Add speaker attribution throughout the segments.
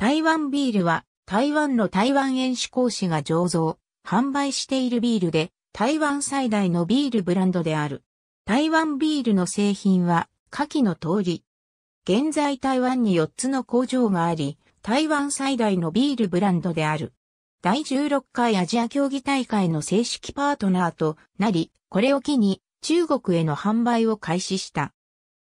Speaker 1: 台湾ビールは台湾の台湾園志講師が醸造、販売しているビールで台湾最大のビールブランドである。台湾ビールの製品は下記の通り。現在台湾に4つの工場があり、台湾最大のビールブランドである。第16回アジア競技大会の正式パートナーとなり、これを機に中国への販売を開始した。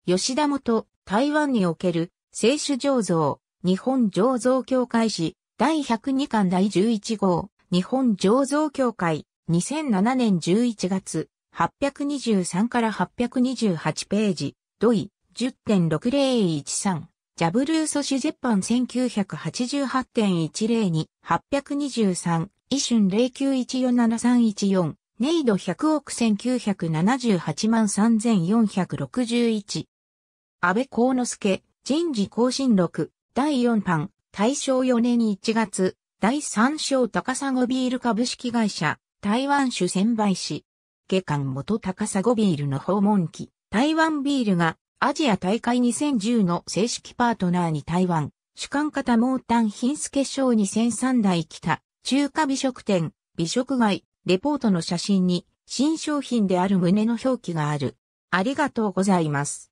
Speaker 1: 吉田元台湾における清酒醸造、日本醸造協会史、第102巻第11号、日本醸造協会、2007年11月、823から828ページ、土井、10.6013、ジャブルーソシュジェッパン1988.102、823、イ春09147314、ネイド100億1978万3461。安倍幸之助、人事更新録、第4版、大正4年1月、第三章高砂ビール株式会社、台湾主専売士。下巻元高砂ビールの訪問記、台湾ビールがアジア大会2010の正式パートナーに台湾、主観型毛炭品助賞2003台北、中華美食店、美食街、レポートの写真に、新商品である旨の表記がある。ありがとうござ
Speaker 2: います。